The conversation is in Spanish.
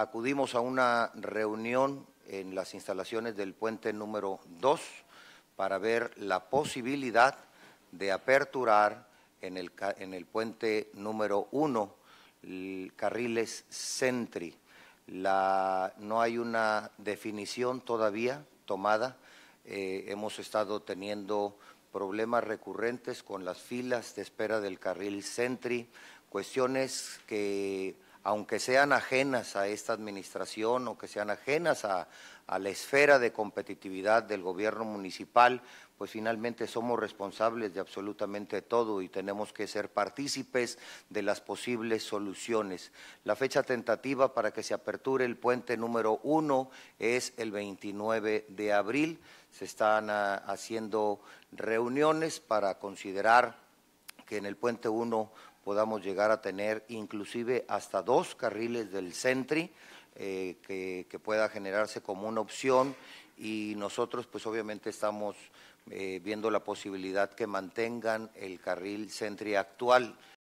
acudimos a una reunión en las instalaciones del puente número 2 para ver la posibilidad de aperturar en el, en el puente número 1 carriles Sentry. La, no hay una definición todavía tomada. Eh, hemos estado teniendo problemas recurrentes con las filas de espera del carril Sentry, cuestiones que aunque sean ajenas a esta administración o que sean ajenas a, la esfera de competitividad del gobierno municipal, pues finalmente somos responsables de absolutamente todo y tenemos que ser partícipes de las posibles soluciones. La fecha tentativa para que se aperture el puente número uno es el 29 de abril. Se están ah, haciendo reuniones para considerar que en el puente 1 podamos llegar a tener inclusive hasta dos carriles del centri eh, que, pueda generarse como una opción y nosotros pues obviamente estamos eh, viendo la posibilidad que mantengan el carril centri actual.